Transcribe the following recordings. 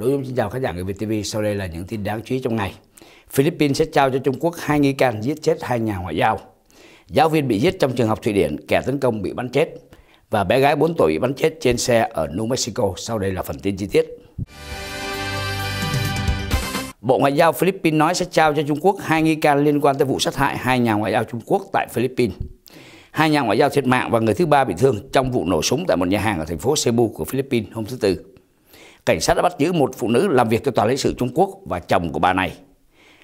Đối với xin chào khán giả người VTV Sau đây là những tin đáng chú ý trong ngày. Philippines sẽ trao cho Trung Quốc hai nghi can giết chết hai nhà ngoại giao. Giáo viên bị giết trong trường học Thụy Điển, kẻ tấn công bị bắn chết và bé gái 4 tuổi bị bắn chết trên xe ở New Mexico. Sau đây là phần tin chi tiết. Bộ Ngoại giao Philippines nói sẽ trao cho Trung Quốc hai nghi can liên quan tới vụ sát hại hai nhà ngoại giao Trung Quốc tại Philippines. Hai nhà ngoại giao thiệt mạng và người thứ ba bị thương trong vụ nổ súng tại một nhà hàng ở thành phố Cebu của Philippines hôm thứ Tư cảnh sát đã bắt giữ một phụ nữ làm việc cho tòa lãnh sự Trung Quốc và chồng của bà này.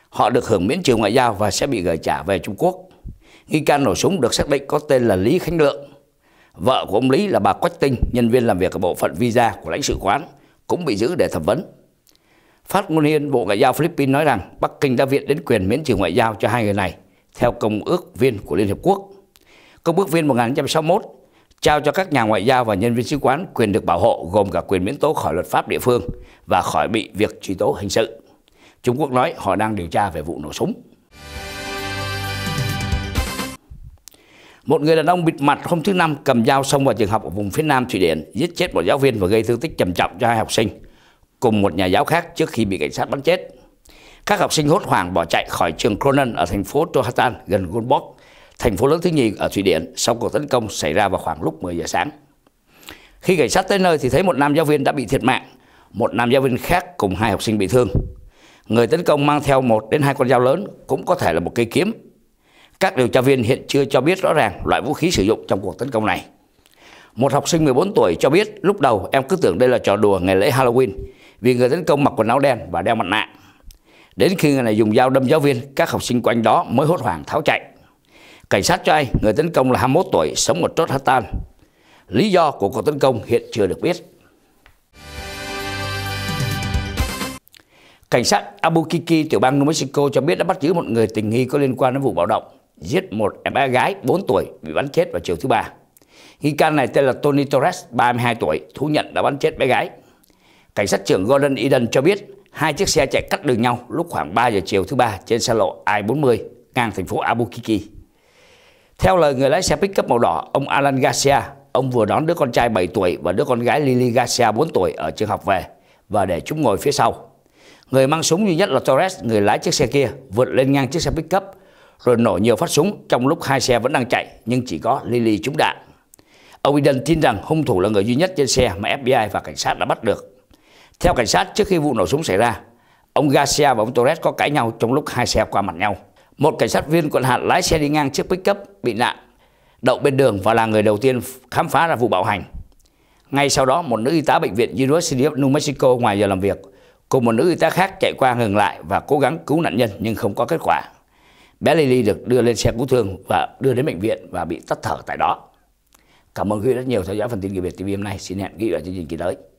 Họ được hưởng miễn trừ ngoại giao và sẽ bị gửi trả về Trung Quốc. Nghi can nổ súng được xác định có tên là Lý Khánh Lượng. Vợ của ông Lý là bà Quách Tinh, nhân viên làm việc ở bộ phận visa của lãnh sự quán, cũng bị giữ để thẩm vấn. Phát ngôn viên Bộ Ngoại giao Philippines nói rằng Bắc Kinh đã viện đến quyền miễn trừ ngoại giao cho hai người này theo Công ước viên của Liên Hiệp Quốc. Công ước viên 1961 trao cho các nhà ngoại giao và nhân viên sứ quán quyền được bảo hộ gồm cả quyền miễn tố khỏi luật pháp địa phương và khỏi bị việc truy tố hình sự. Trung Quốc nói họ đang điều tra về vụ nổ súng. Một người đàn ông bịt mặt hôm thứ Năm cầm dao xông vào trường học ở vùng phía Nam Thụy Điển, giết chết một giáo viên và gây thương tích trầm trọng cho hai học sinh, cùng một nhà giáo khác trước khi bị cảnh sát bắn chết. Các học sinh hốt hoảng bỏ chạy khỏi trường Cronen ở thành phố Manhattan gần Goldberg thành phố lớn thứ nhì ở Thụy Điển sau cuộc tấn công xảy ra vào khoảng lúc 10 giờ sáng. Khi cảnh sát tới nơi thì thấy một nam giáo viên đã bị thiệt mạng, một nam giáo viên khác cùng hai học sinh bị thương. Người tấn công mang theo một đến hai con dao lớn, cũng có thể là một cây kiếm. Các điều tra viên hiện chưa cho biết rõ ràng loại vũ khí sử dụng trong cuộc tấn công này. Một học sinh 14 tuổi cho biết lúc đầu em cứ tưởng đây là trò đùa ngày lễ Halloween vì người tấn công mặc quần áo đen và đeo mặt nạ. Đến khi người này dùng dao đâm giáo viên, các học sinh quanh đó mới hốt hoảng tháo chạy. Cảnh sát cho ai, người tấn công là 21 tuổi, sống ở Troshatan. Lý do của cuộc tấn công hiện chưa được biết. Cảnh sát Albuquerque, tiểu bang New Mexico cho biết đã bắt giữ một người tình nghi có liên quan đến vụ bạo động, giết một em bé gái 4 tuổi bị bắn chết vào chiều thứ ba. Nghi can này tên là Tony Torres, 32 tuổi, thú nhận đã bắn chết bé gái. Cảnh sát trưởng Gordon Eden cho biết hai chiếc xe chạy cắt đường nhau lúc khoảng 3 giờ chiều thứ ba trên xa lộ I-40 ngang thành phố Albuquerque. Theo lời người lái xe pick-up màu đỏ, ông Alan Garcia, ông vừa đón đứa con trai 7 tuổi và đứa con gái Lily Garcia 4 tuổi ở trường học về và để chúng ngồi phía sau. Người mang súng duy nhất là Torres, người lái chiếc xe kia, vượt lên ngang chiếc xe pick-up rồi nổ nhiều phát súng trong lúc hai xe vẫn đang chạy nhưng chỉ có Lily trúng đạn. Ông Eden tin rằng hung thủ là người duy nhất trên xe mà FBI và cảnh sát đã bắt được. Theo cảnh sát, trước khi vụ nổ súng xảy ra, ông Garcia và ông Torres có cãi nhau trong lúc hai xe qua mặt nhau. Một cảnh sát viên quận hạt lái xe đi ngang chiếc pickup bị nạn, đậu bên đường và là người đầu tiên khám phá ra vụ bạo hành. Ngay sau đó, một nữ y tá bệnh viện University of New Mexico ngoài giờ làm việc cùng một nữ y tá khác chạy qua ngừng lại và cố gắng cứu nạn nhân nhưng không có kết quả. Bé Lily được đưa lên xe cứu thương và đưa đến bệnh viện và bị tắt thở tại đó. Cảm ơn quý vị rất nhiều theo dõi phần tin kỳ biệt TV hôm nay. Xin hẹn quý vị ở chương trình kỳ tới.